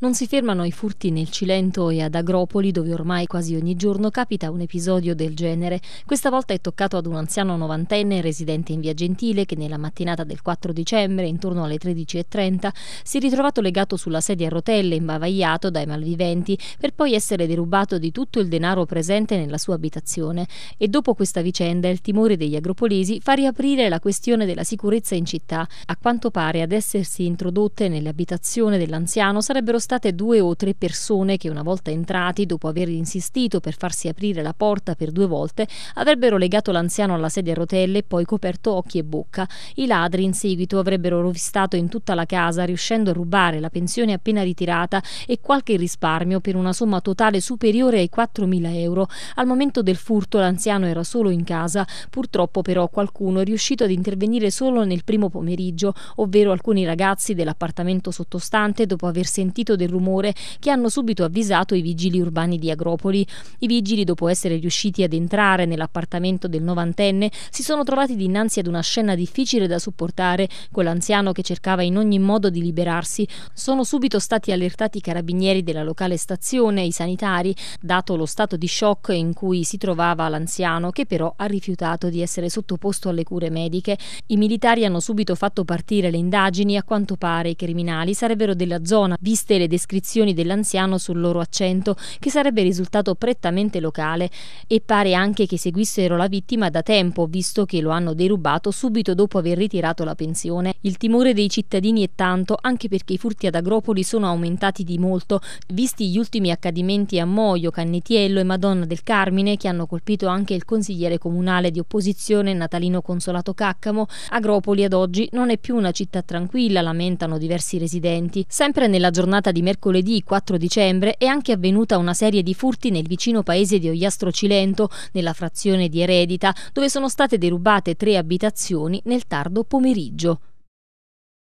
Non si fermano i furti nel Cilento e ad Agropoli, dove ormai quasi ogni giorno capita un episodio del genere. Questa volta è toccato ad un anziano novantenne residente in via Gentile che nella mattinata del 4 dicembre, intorno alle 13.30, si è ritrovato legato sulla sedia a rotelle, imbavagliato dai malviventi, per poi essere derubato di tutto il denaro presente nella sua abitazione. E dopo questa vicenda il timore degli agropolesi fa riaprire la questione della sicurezza in città. A quanto pare ad essersi introdotte nelle abitazioni dell'anziano sarebbero stati state due o tre persone che una volta entrati, dopo aver insistito per farsi aprire la porta per due volte, avrebbero legato l'anziano alla sedia a rotelle e poi coperto occhi e bocca. I ladri in seguito avrebbero rovistato in tutta la casa, riuscendo a rubare la pensione appena ritirata e qualche risparmio per una somma totale superiore ai 4.000 euro. Al momento del furto l'anziano era solo in casa, purtroppo però qualcuno è riuscito ad intervenire solo nel primo pomeriggio, ovvero alcuni ragazzi dell'appartamento sottostante dopo aver sentito del rumore che hanno subito avvisato i vigili urbani di Agropoli. I vigili, dopo essere riusciti ad entrare nell'appartamento del novantenne, si sono trovati dinanzi ad una scena difficile da supportare, con l'anziano che cercava in ogni modo di liberarsi. Sono subito stati allertati i carabinieri della locale stazione, i sanitari, dato lo stato di shock in cui si trovava l'anziano, che però ha rifiutato di essere sottoposto alle cure mediche. I militari hanno subito fatto partire le indagini, a quanto pare i criminali sarebbero della zona, viste le descrizioni dell'anziano sul loro accento, che sarebbe risultato prettamente locale, e pare anche che seguissero la vittima da tempo, visto che lo hanno derubato subito dopo aver ritirato la pensione. Il timore dei cittadini è tanto, anche perché i furti ad Agropoli sono aumentati di molto, visti gli ultimi accadimenti a Moio, Cannetiello e Madonna del Carmine, che hanno colpito anche il consigliere comunale di opposizione Natalino Consolato Caccamo, Agropoli ad oggi non è più una città tranquilla, lamentano diversi residenti. Sempre nella giornata di di mercoledì 4 dicembre è anche avvenuta una serie di furti nel vicino paese di Ogliastro Cilento, nella frazione di Eredita, dove sono state derubate tre abitazioni nel tardo pomeriggio.